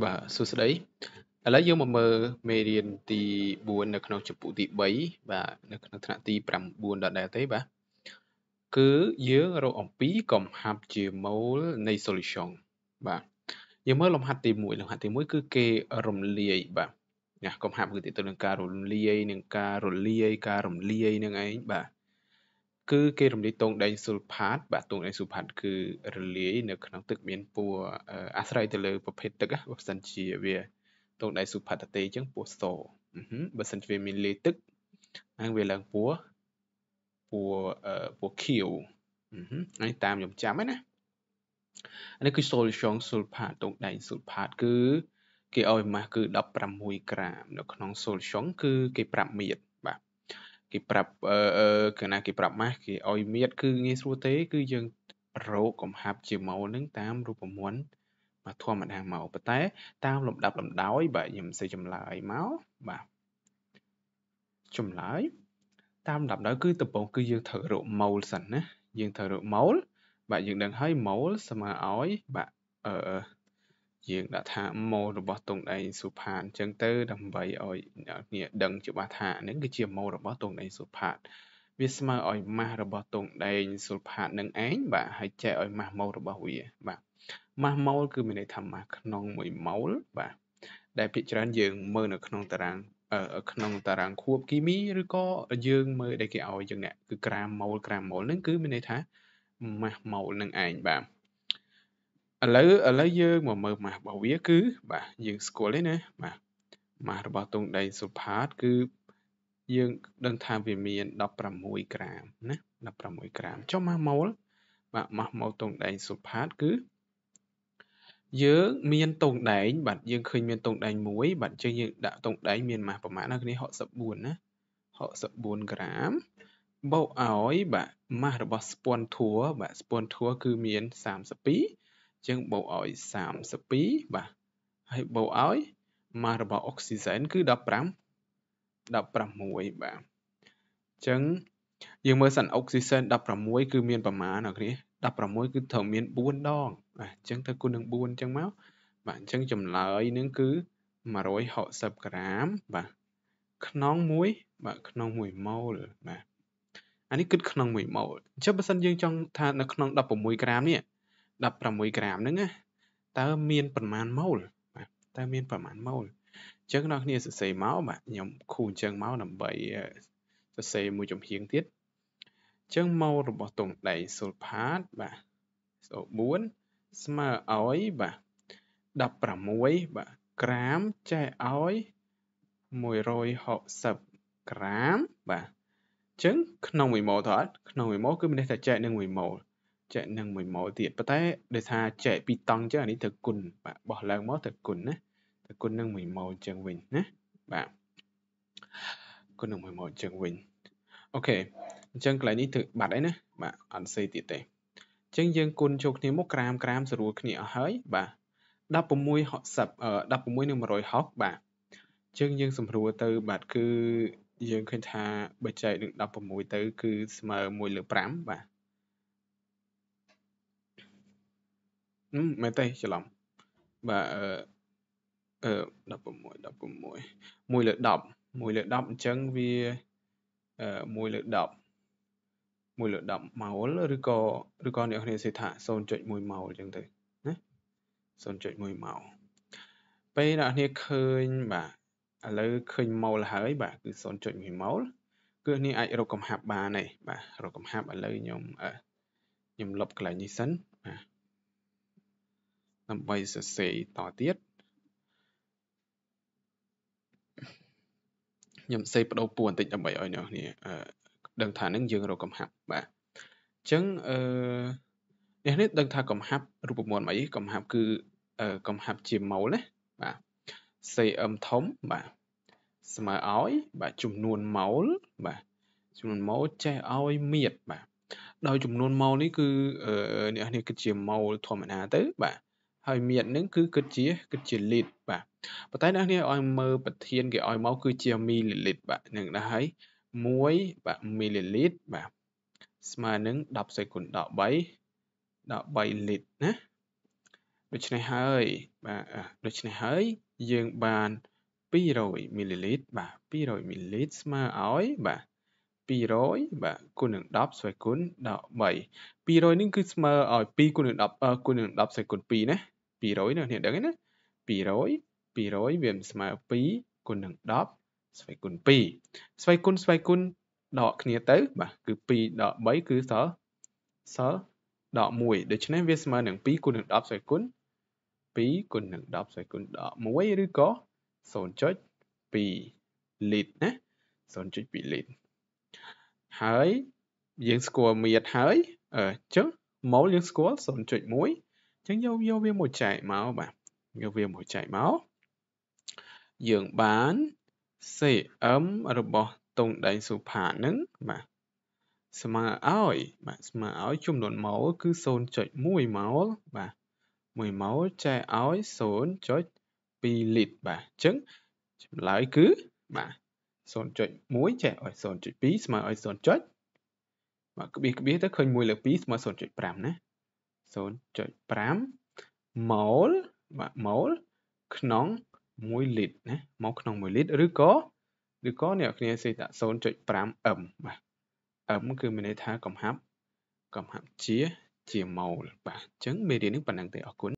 បាទសួស្តីឥឡូវយើងមកមើលមេរៀនទី4នៅក្នុងចំពោះទី3បាទនៅក្នុងថ្នាក់ទី9ដដែលទេបាទគឺយើងរកអំពីកំហាប់ជាមូលនៃ solution បាទយើងមើលលំហាត់ទី1លំហាត់ទី1គឺគេរំលាយ បាទណាកំហាប់គឺទាក់ទងនឹងការរំលាយនឹងការរលាយការរំលាយនឹងឯងបាទគឺគេរំលាយទងដែងស៊ុលផាត បាទទងដែងស៊ុលផាតគឺរលាយនៅ ក្នុងទឹកមានពួរអាស្រ័យទៅលើប្រភេទទឹកណាបើសិនជាវាទងដែងស៊ុលផាតតេអញ្ចឹងពួរសបើសិនជាវាមានលាយទឹកហ្នឹងវាឡើងពួរពួរពួរខៀវហ្នឹងតាមខ្ញុំចាំហ្នឹងណាអានេះគឺ solution sulfate ទងដែង sulfate គឺគេឲ្យម៉ាស់គឺ16ក្រាម នៅក្នុង solution គឺគេប្រាប់មៀតគេប្រាប់អឺកាលណាគេប្រាប់ម៉ាស់គេឲ្យមៀតគឺងាយស្រួលទេ គឺយើងរកកំហាប់ជាម៉ូនឹងតាម រូបមន្តមកធម្មតាមកប៉ុន្តែតាមលំដាប់លំដោយបាទខ្ញុំសេចម្លើយមកបាទចម្លើយ តាមលំដាប់ដោយគឺដំបូងគឺយើងត្រូវរកម៉ូលសិនណាយើងត្រូវរកម៉ូល បាទយើងដឹងហើយម៉ូល ស្មើឲ្យបាទអឺយើងដាក់ថា mode របស់ទង់ដីសុផាតអញ្ចឹងទៅដើម្បីឲ្យអ្នកនាងដឹងច្បាស់ថានឹងគឺជាម៉ូរបស់ទង់ដីសុផាត វាស្មើឲ្យម៉ាស់របស់ទង់ដែងសុផាតនឹងឯងបាទហើយចែកឲ្យម៉ាស់ម៉ូលរបស់វាបាទម៉ាស់ម៉ូលគឺមានន័យថាម៉ាស់ក្នុងមួយម៉ូលបាទដែលភាគច្រើន យើងមើលនៅក្នុងតារាងក្នុងតារាងខួប គីមីឬក៏យើងមើលដែលគេឲ្យយើងនេះគឺក្រាមម៉ូលក្រាមម៉ូលនឹងគឺមានន័យថាម៉ាស់ម៉ូលនឹងឯងបាទឥឡូវឥឡូវយើងមកមើលម៉ាស់របស់វាគឺបាទយើងស្គាល់ទេណាបាទម៉ាស់របស់ទងដីសុផាតគឺយើងដឹងថាវាមាន16ក្រាមណា16ក្រាម ចុះម៉ាស់ម៉ូល បាទម៉ាស់ម៉ូលទងដែងសុផាតគឺយើងមានទងដែងបាទយើងឃើញមានទងដែងមួយបាទចឹងយើងដាក់ទងដែងមានម៉ាស់ប្រមាណណាគ្នា64ណា64ក្រាមបូកឲ្យ បាទម៉ាស់របស់ស្ពាន់ធัวបាទស្ពាន់ធัวគឺមាន32យើងបូកឲ្យ32បាទហើយបូកឲ្យម៉ាសរបស់អុកស៊ីហ្សែនគឺ15 16បាទអញ្ចឹងយើងមើលសិនអុកស៊ីហ្សែន16គឺមានប្រមាណអរគ្នា16គឺត្រូវមាន4ដងបាទអញ្ចឹងទៅគុណនឹង4អញ្ចឹងមកបាទអញ្ចឹងចម្លើយនឹងគឺ160ក្រាមបាទក្នុងមួយបាទក្នុង1ម៉ូលបាទអានេះគឺក្នុង1ម៉ូលអញ្ចឹងបើសិនយើងចង់ថានៅក្នុង16ក្រាមនេះ16ក្រាមហ្នឹងណាតើមាន ប្រមាណម៉ូលបាទតើមានប្រមាណម៉ូលអញ្ចឹងបងប្អូនសរសេរមកបាទខ្ញុំខូអញ្ចឹងមកដើម្បីសរសេរមួយចំហៀងទៀតអញ្ចឹងម៉ូលរបស់ទង់ដៃស៊ុលផាតបាទ SO4 ស្មើឲ្យបាទ16បាទក្រាមចែកឲ្យ160ក្រាមបាទអញ្ចឹងក្នុង1ម៉ូលទៅអត់ក្នុង1ម៉ូលគឺមានន័យថាចែកនឹង1ម៉ូលចែកនឹងមួយម៉ូទៀតប៉ុន្តែដោយសារចែកពីតង់ចឹងអានេះត្រូវគុណបាទបោះឡើងមកត្រូវគុណណាត្រូវគុណនឹងមួយម៉ូចឹងវិញណាបាទគុណនឹងមួយម៉ូចឹងវិញអូខេអញ្ចឹងកន្លែងនេះត្រូវបាត់អីណាបាទអត់សេទៀតទេអញ្ចឹងយើងគុណចូលគ្នាមកក្រាមក្រាមស្រួលគ្នាអស់ហើយបាទ1660អឺ16នឹង160បាទអញ្ចឹងយើងសម្រួលទៅបាទគឺយើងឃើញថាបើចែកនឹង16ទៅ គឺស្មើ1លើ5បាទមែនទេច្រឡំបាទអឺអឺ16 16 1លើ10 1លើ10អញ្ចឹងវាអឺ1លើ10 1លើ10ម៉ោលឬក៏ឬក៏អ្នកគ្នាសេថា0.1ម៉ោលអញ្ចឹងទៅណា0.1ម៉ោលពេលអ្នកគ្នាឃើញបាទឥឡូវឃើញម៉ោលហើយ បាទគឺ0.1ម៉ោលគឺនេះអាចរកកំហាប់បានទេបាទរកកំហាប់ឥឡូវខ្ញុំខ្ញុំលុបកន្លែងនេះសិនបាទដើម្បីសរសេរតទៀតខ្ញុំសេបដូរពួរបន្តិចដើម្បីឲ្យអ្នកនេះដឹងថានឹងយើងរកកំហាប់បាទអញ្ចឹងអឺអ្នកនេះដឹងថាកំហាប់រូបមន្តអីកំហាប់គឺកំហាប់ជាម៉ូលណាបាទ cm ធំបាទស្មើឲ្យបាទចំនួនម៉ូលបាទចំនួនម៉ូលចេះឲ្យមៀតបាទដោយចំនួនម៉ូលនេះគឺអ្នកនេះគឺជាម៉ូលធម្មតាទៅបាទហើយមៀតនឹងគឺគិតជាគិតជាលីត្របាទប៉ុន្តែអ្នកនេះឲ្យមើលប្រធានគេឲ្យមកគឺជាមីលីលីត្របាទនឹងដែរហើយ1បាទមីលីលីត្របាទស្មើនឹង10សេគុណ13 13លីត្រណាដូច្នេះហើយបាទដូច្នេះហើយយើងបាន200មីលីលីត្របាទ200មីលីលីត្រស្មើឲ្យបាទ200បាទគុណនឹង10ស្វ័យគុណ13 200នេះគឺស្មើឲ្យ2គុណនឹង10គុណនឹង10ស្វ័យគុណ2ណា200នៅនេះដឹងទេណា200 200វាមិនស្មើ2គុណនឹង10ស្វ័យគុណ2ស្វ័យគុណស្វ័យគុណដកគ្នាទៅបាទគឺ2ដក3គឺសល់សល់ដក1ដូច្នេះវាស្មើនឹង2គុណនឹង10ស្វ័យគុណ2គុណនឹង10ស្វ័យគុណដក1ឬក៏0.2លីត្រណា0.2លីត្រហើយយើងស្គាល់មាត្រហើយអញ្ចឹងម៉ូលយើងស្គាល់0.1ចឹងយកយកវាមកចែកមកបាទយកវាមកចែកមកយើងបាន CM របស់ទង់ដែងសុផានឹងបាទស្មើឲ្យបាទស្មើឲ្យចំនួនម៉ូលគឺ0.1ម៉ូលបាទ1ម៉ូលចែកឲ្យ0.2លីត្របាទអញ្ចឹងចម្លើយគឺបាទ0.1ចែកឲ្យ0.2ស្មើឲ្យ0.2បាទក្បៀសក្បៀសទៅឃើញ1លើ2ស្មើ0.5ណា0.5ម៉ូលបាទម៉ូល ក្នុង1លីត្រណាមកក្នុង1លីត្រឬក៏ឬក៏អ្នកគ្នាសេតា0.5 m បាទ m គឺមានន័យថាកំហាប់កំហាប់ជាជាម៉ូល បាទអញ្ចឹងមេរៀននេះប៉ុណ្ណឹងទេអរគុណ